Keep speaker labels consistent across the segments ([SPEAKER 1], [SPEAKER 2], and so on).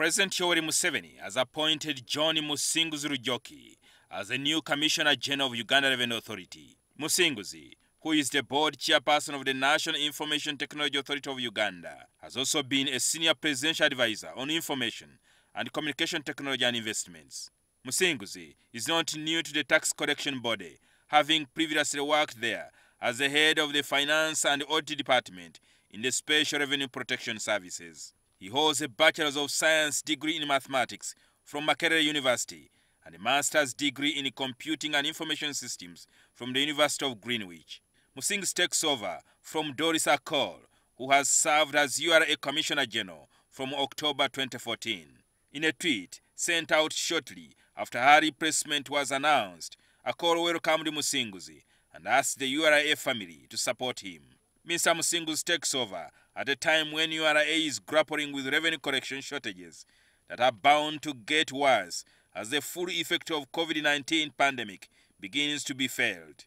[SPEAKER 1] President Yoweri Museveni has appointed John Musinguzi Rujoki as the new Commissioner General of Uganda Revenue Authority. Musinguzi, who is the board chairperson of the National Information Technology Authority of Uganda, has also been a senior presidential advisor on information and communication technology and investments. Musinguzi is not new to the tax collection body, having previously worked there as the head of the Finance and Audit Department in the Special Revenue Protection Services. He holds a Bachelor's of Science degree in Mathematics from Makerere University and a Master's degree in Computing and Information Systems from the University of Greenwich. Musing takes over from Doris Akol, who has served as URA Commissioner General from October 2014. In a tweet sent out shortly after her replacement was announced, Akol welcomed Musinguzi and asked the URA family to support him. Mr. Musinguzi takes over at a time when URA is grappling with revenue collection shortages that are bound to get worse as the full effect of COVID-19 pandemic begins to be felt.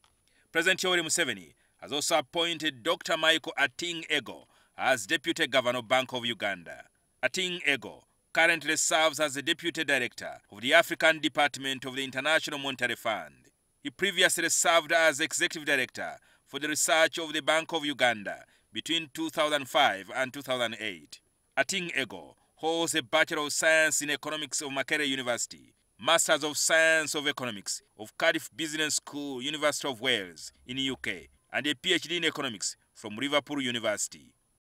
[SPEAKER 1] President Yoweri Museveni has also appointed Dr. Michael Ating Ego as Deputy Governor Bank of Uganda. Ating Ego currently serves as the Deputy Director of the African Department of the International Monetary Fund. He previously served as Executive Director for the Research of the Bank of Uganda between 2005 and 2008. Ating Ego holds a Bachelor of Science in Economics of Makerere University, Masters of Science of Economics of Cardiff Business School, University of Wales in the UK, and a PhD in Economics from Liverpool University.